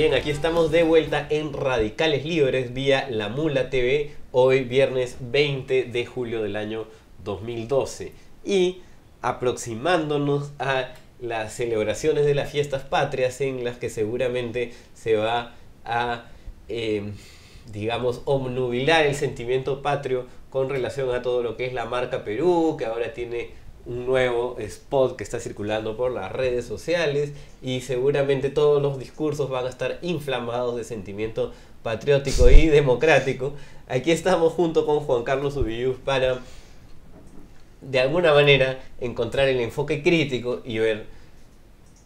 bien, aquí estamos de vuelta en Radicales Libres vía La Mula TV, hoy viernes 20 de julio del año 2012. Y aproximándonos a las celebraciones de las fiestas patrias en las que seguramente se va a, em, digamos, omnubilar el sentimiento patrio con relación a todo lo que es la marca Perú, que ahora tiene un nuevo spot que está circulando por las redes sociales y seguramente todos los discursos van a estar inflamados de sentimiento patriótico y democrático. Aquí estamos junto con Juan Carlos Ubius para, de alguna manera, encontrar el enfoque crítico y ver,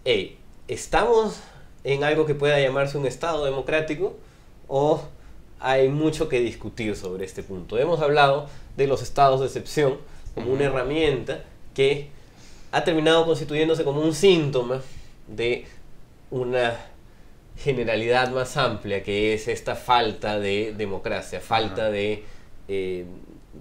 hey, ¿estamos en algo que pueda llamarse un Estado democrático o hay mucho que discutir sobre este punto? Hemos hablado de los estados de excepción como una herramienta que ha terminado constituyéndose como un síntoma de una generalidad más amplia, que es esta falta de democracia, falta de eh,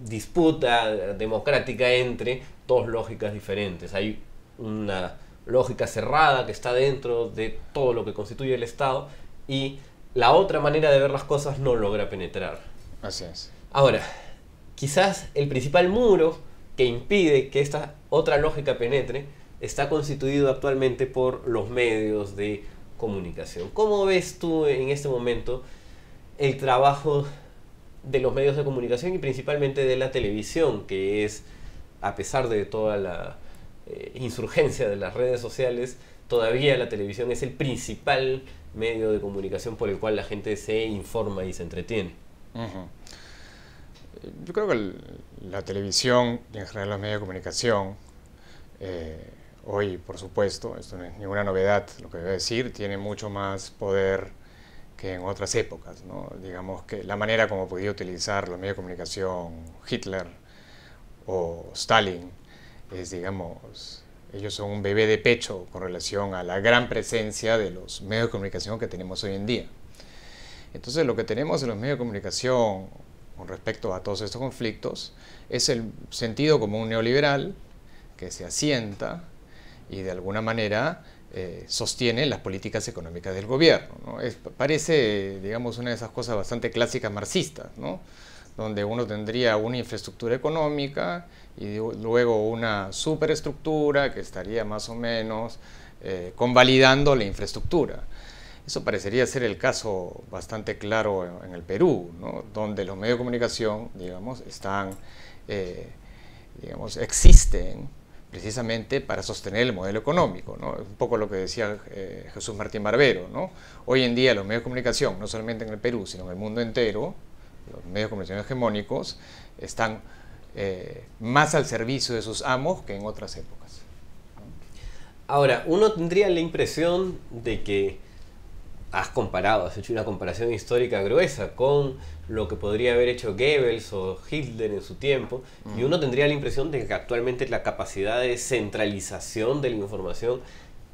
disputa democrática entre dos lógicas diferentes. Hay una lógica cerrada que está dentro de todo lo que constituye el Estado y la otra manera de ver las cosas no logra penetrar. Ahora, quizás el principal muro que impide que esta otra lógica penetre está constituido actualmente por los medios de comunicación. ¿Cómo ves tú en este momento el trabajo de los medios de comunicación y principalmente de la televisión, que es, a pesar de toda la eh, insurgencia de las redes sociales, todavía la televisión es el principal medio de comunicación por el cual la gente se informa y se entretiene? yo creo que la televisión y en general los medios de comunicación, eh, hoy por supuesto, esto no es ninguna novedad lo que voy a decir, tiene mucho más poder que en otras épocas. ¿no? Digamos que la manera como podía utilizar los medios de comunicación Hitler o Stalin es, digamos, ellos son un bebé de pecho con relación a la gran presencia de los medios de comunicación que tenemos hoy en día. Entonces lo que tenemos en los medios de comunicación con respecto a todos estos conflictos es el sentido como un neoliberal que se asienta y de alguna manera eh, sostiene las políticas económicas del gobierno. parece, digamos, una de esas cosas bastante clásicas marxistas, donde uno tendría una infraestructura económica y luego una superestructura que estaría más o menos eh, convalidando la infraestructura. Eso parecería ser el caso bastante claro en el Perú, donde los medios de comunicación, digamos, están, eh, digamos, existen precisamente para sostener el modelo económico, ¿no? Un poco lo que decía eh, Jesús Martín Barbero, ¿no? Hoy en día los medios de comunicación, no solamente en el Perú, sino en el mundo entero, los medios de comunicación hegemónicos, están eh, más al servicio de sus amos que en otras épocas. Ahora, uno tendría la impresión de que has comparado, has hecho una comparación histórica gruesa con lo que podría haber hecho Goebbels o Hitler en su tiempo, y mm. uno tendría la impresión de que actualmente la capacidad de centralización de la información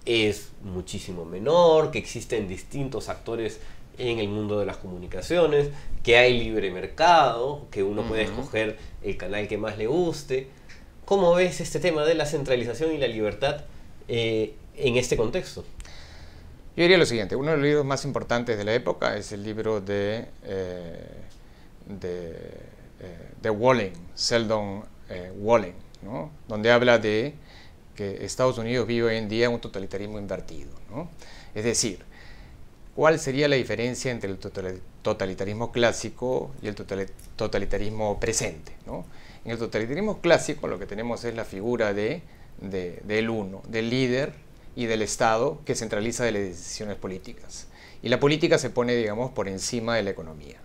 es muchísimo menor, que existen distintos actores en el mundo de las comunicaciones, que hay libre mercado, que uno puede mm. escoger el canal que más le guste. ¿Cómo ves este tema de la centralización y la libertad eh, en este contexto? Yo diría lo siguiente, uno de los libros más importantes de la época es el libro de, eh, eh, de, Walling, Seldon eh, Walling, donde habla de que Estados Unidos vive hoy en día un totalitarismo invertido. Es decir, ¿cuál sería la diferencia entre el totalitarismo clásico y el totalitarismo presente? En el totalitarismo clásico lo que tenemos es la figura del uno, del líder y del Estado que centraliza de las decisiones políticas. Y la política se pone, digamos, por encima de la economía.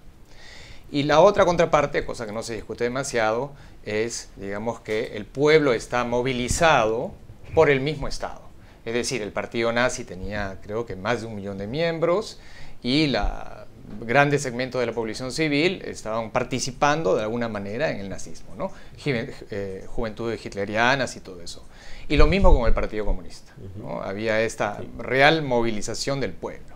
Y la otra contraparte, cosa que no se discute demasiado, es, digamos, que el pueblo está movilizado por el mismo Estado. Es decir, el partido nazi tenía, creo que, más de un millón de miembros y la grandes segmentos de la población civil estaban participando de alguna manera en el nazismo, ¿no? Eh, juventudes hitlerianas y todo eso. Y lo mismo con el Partido Comunista, ¿no? Había esta real movilización del pueblo.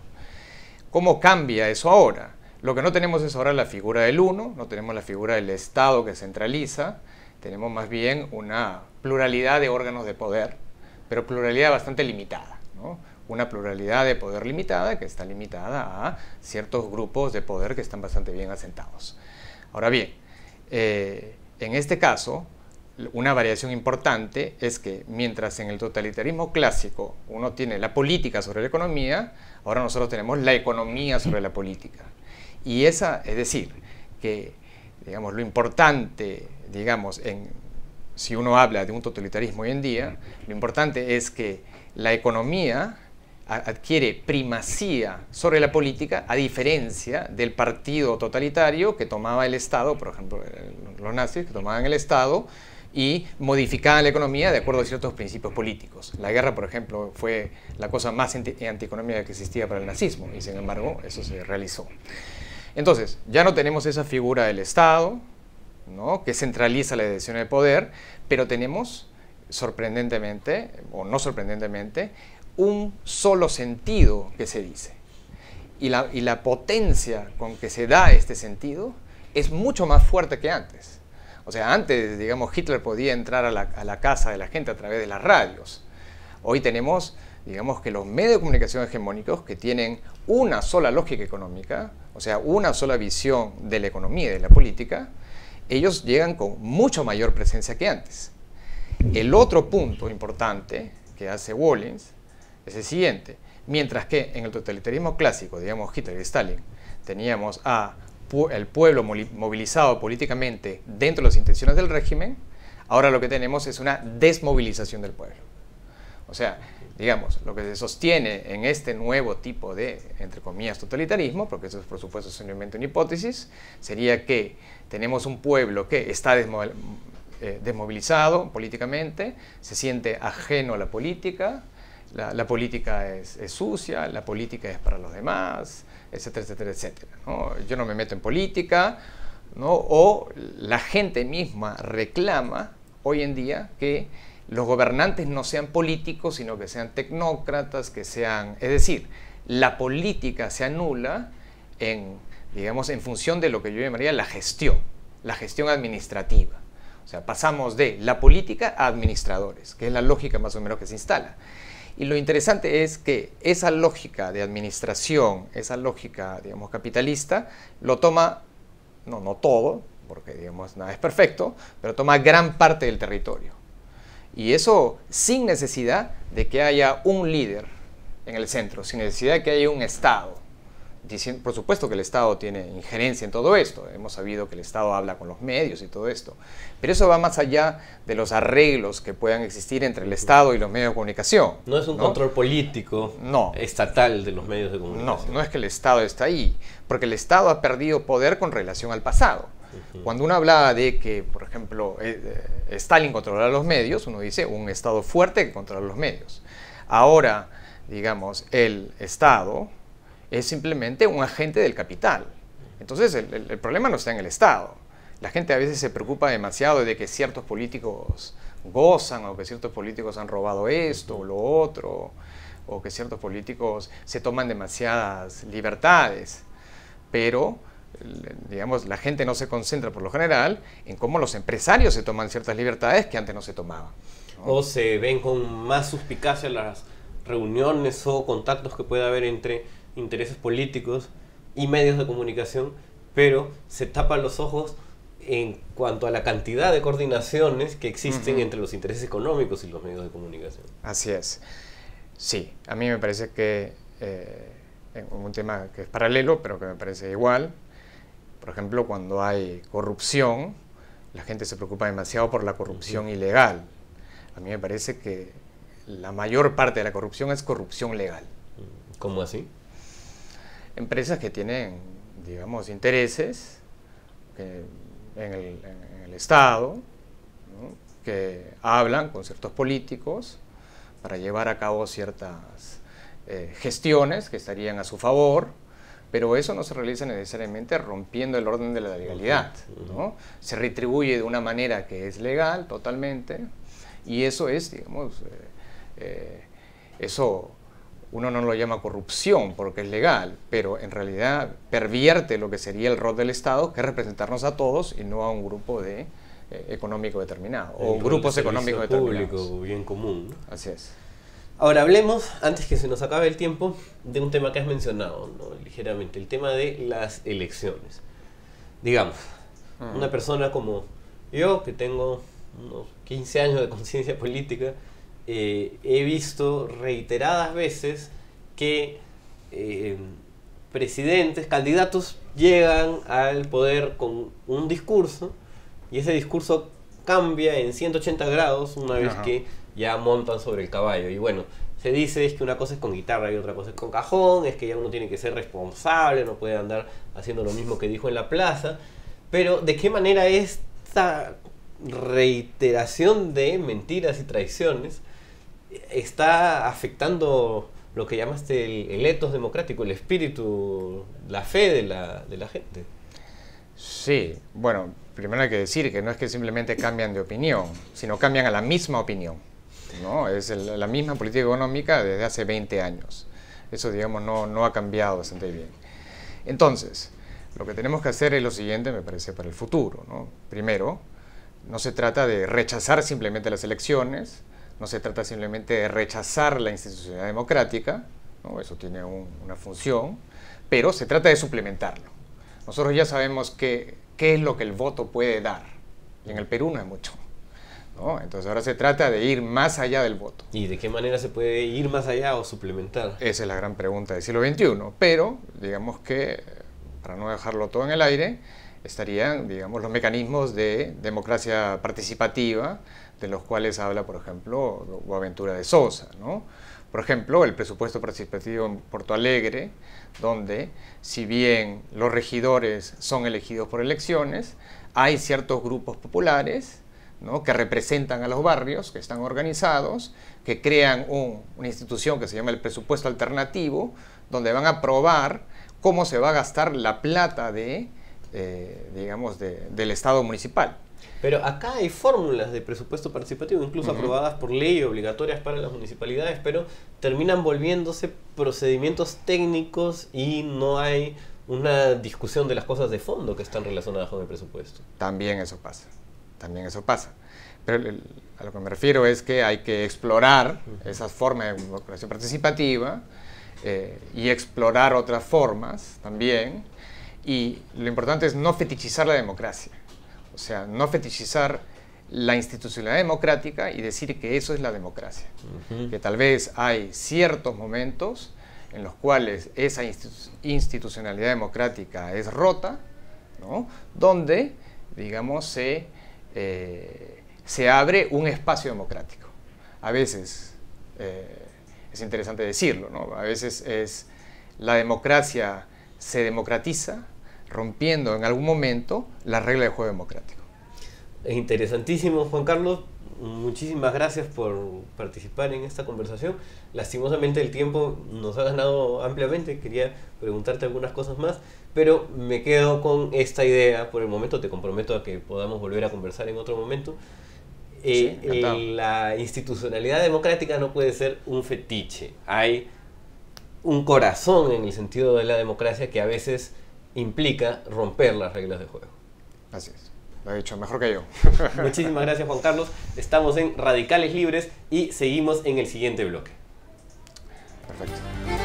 ¿Cómo cambia eso ahora? Lo que no tenemos es ahora la figura del uno, no tenemos la figura del Estado que centraliza, tenemos más bien una pluralidad de órganos de poder, pero pluralidad bastante limitada, ¿no? una pluralidad de poder limitada que está limitada a ciertos grupos de poder que están bastante bien asentados. Ahora bien, eh, en este caso, una variación importante es que mientras en el totalitarismo clásico uno tiene la política sobre la economía, ahora nosotros tenemos la economía sobre la política. Y esa, es decir, que digamos, lo importante, digamos, si uno habla de un totalitarismo hoy en día, lo importante es que la economía adquiere primacía sobre la política, a diferencia del partido totalitario que tomaba el Estado, por ejemplo, eh, los nazis que tomaban el Estado y modificaban la economía de acuerdo a ciertos principios políticos. La guerra, por ejemplo, fue la cosa más antieconómica que existía para el nazismo y, sin embargo, eso se realizó. Entonces, ya no tenemos esa figura del Estado, ¿no? que centraliza la decisión de poder, pero tenemos, sorprendentemente, o no sorprendentemente, un solo sentido que se dice. Y la, potencia con que se da este sentido es mucho más fuerte que antes. O sea, antes, digamos, Hitler podía entrar a la, a la casa de la gente a través de las radios. Hoy tenemos digamos que los medios de comunicación hegemónicos que tienen una sola lógica económica, o sea, una sola visión de la economía y de la política, ellos llegan con mucho mayor presencia que antes. El otro punto importante que hace Wallins es el siguiente. Mientras que en el totalitarismo clásico, digamos Hitler y Stalin, teníamos a el pueblo movilizado políticamente dentro de las intenciones del régimen, ahora lo que tenemos es una desmovilización del pueblo. O sea, digamos, lo que se sostiene en este nuevo tipo de, entre comillas, totalitarismo, porque eso es, por supuesto simplemente una hipótesis, sería que tenemos un pueblo que está eh, desmovilizado políticamente, se siente ajeno a la política, la, política es, sucia, la política es para los demás, etcétera, etcétera, etcétera. Yo no me meto en política, o la gente misma reclama hoy en día que los gobernantes no sean políticos, sino que sean tecnócratas, que sean... Es decir, la política se anula en, digamos, en función de lo que yo llamaría la gestión, la gestión administrativa. O sea, pasamos de la política a administradores, que es la lógica más o menos que se instala. Y lo interesante es que esa lógica de administración, esa lógica, digamos, capitalista, lo toma, no, no todo, porque, digamos, nada es perfecto, pero toma gran parte del territorio. Y eso sin necesidad de que haya un líder en el centro, sin necesidad de que haya un Estado por supuesto que el Estado tiene injerencia en todo esto, hemos sabido que el Estado habla con los medios y todo esto, pero eso va más allá de los arreglos que puedan existir entre el Estado y los medios de comunicación. No es un control político no. estatal de los medios de comunicación. No, no es que el Estado está ahí, porque el Estado ha perdido poder con relación al pasado. Cuando uno hablaba de que, por ejemplo, eh, eh, Stalin controlaba los medios, uno dice un Estado fuerte que controla los medios. Ahora, digamos, el Estado, es simplemente un agente del capital. Entonces el, problema no está en el Estado. La gente a veces se preocupa demasiado de que ciertos políticos gozan o que ciertos políticos han robado esto o lo otro o que ciertos políticos se toman demasiadas libertades. Pero digamos, la gente no se concentra por lo general en cómo los empresarios se toman ciertas libertades que antes no se tomaban. O se ven con más suspicacia las reuniones o contactos que puede haber entre intereses políticos y medios de comunicación, pero se tapan los ojos en cuanto a la cantidad de coordinaciones que existen entre los intereses económicos y los medios de comunicación. Así es. Sí, a mí me parece que eh, un tema que es paralelo, pero que me parece igual. Por ejemplo, cuando hay corrupción, la gente se preocupa demasiado por la corrupción ilegal. A mí me parece que la mayor parte de la corrupción es corrupción legal. ¿Cómo así? empresas que tienen, digamos, intereses en, el, Estado, que hablan con ciertos políticos para llevar a cabo ciertas eh, gestiones que estarían a su favor, pero eso no se realiza necesariamente rompiendo el orden de la legalidad. Se retribuye de una manera que es legal totalmente y eso es, digamos, eh, eh, eso uno no lo llama corrupción porque es legal, pero en realidad pervierte lo que sería el rol del Estado, que es representarnos a todos y no a un grupo de eh, económico determinado o grupos económicos determinados. Público, bien común. Así es. Ahora hablemos, antes que se nos acabe el tiempo, de un tema que has mencionado ligeramente, el tema de las elecciones. Digamos, mm. una persona como yo, que tengo unos 15 años de conciencia política, eh, he visto reiteradas veces que eh, presidentes, candidatos llegan al poder con un discurso y ese discurso cambia en 180 grados una vez que ya montan sobre el caballo. Y bueno, se dice es que una cosa es con guitarra y otra cosa es con cajón, es que ya uno tiene que ser responsable, no puede andar haciendo lo mismo que dijo en la plaza. Pero ¿de qué manera esta reiteración de mentiras y traiciones está afectando lo que llamaste el, electo democrático, el espíritu, la fe de la, gente. Sí, bueno, primero hay que decir que no es que simplemente cambian de opinión, sino cambian a la misma opinión. ¿no? Es la misma política económica desde hace 20 años. Eso, digamos, no, ha cambiado bastante bien. Entonces, lo que tenemos que hacer es lo siguiente, me parece, para el futuro. ¿no? Primero, no se trata de rechazar simplemente las elecciones, no se trata simplemente de rechazar la institucionalidad democrática, ¿no? eso tiene una función, pero se trata de suplementarlo. Nosotros ya sabemos qué es lo que el voto puede dar, y en el Perú no es mucho. Entonces ahora se trata de ir más allá del voto. ¿Y de qué manera se puede ir más allá o suplementar? Esa es la gran pregunta del siglo XXI, pero digamos que, para no dejarlo todo en el aire, estarían digamos, los mecanismos de democracia participativa, de los cuales habla, por ejemplo, Boaventura de Sosa, ¿no? Por ejemplo, el presupuesto participativo en Porto Alegre, donde si bien los regidores son elegidos por elecciones, hay ciertos grupos populares que representan a los barrios, que están organizados, que crean un, una institución que se llama el presupuesto alternativo, donde van a probar cómo se va a gastar la plata de, eh, digamos, del Estado municipal. Pero acá hay fórmulas de presupuesto participativo, incluso aprobadas por ley, obligatorias para las municipalidades, pero terminan volviéndose procedimientos técnicos y no hay una discusión de las cosas de fondo que están relacionadas con el presupuesto. También eso pasa, también eso pasa. Pero a lo que me refiero es que hay que explorar esas formas de democracia participativa eh, y explorar otras formas también. Y lo importante es no fetichizar la democracia. O sea, no fetichizar la institucionalidad democrática y decir que eso es la democracia. Que tal vez hay ciertos momentos en los cuales esa institucionalidad democrática es rota, donde, digamos, eh, se, abre un espacio democrático. A veces, eh, es interesante decirlo, ¿no? a veces es la democracia se democratiza rompiendo en algún momento la regla del juego democrático. Es interesantísimo, Juan Carlos. Muchísimas gracias por participar en esta conversación. Lastimosamente el tiempo nos ha ganado ampliamente. Quería preguntarte algunas cosas más, pero me quedo con esta idea por el momento. Te comprometo a que podamos volver a conversar en otro momento. Eh, eh, la institucionalidad democrática no puede ser un fetiche. Hay un corazón en el sentido de la democracia que a veces implica romper las reglas de juego. Así es. Lo he dicho mejor que yo. Muchísimas gracias Juan Carlos. Estamos en Radicales Libres y seguimos en el siguiente bloque. Perfecto.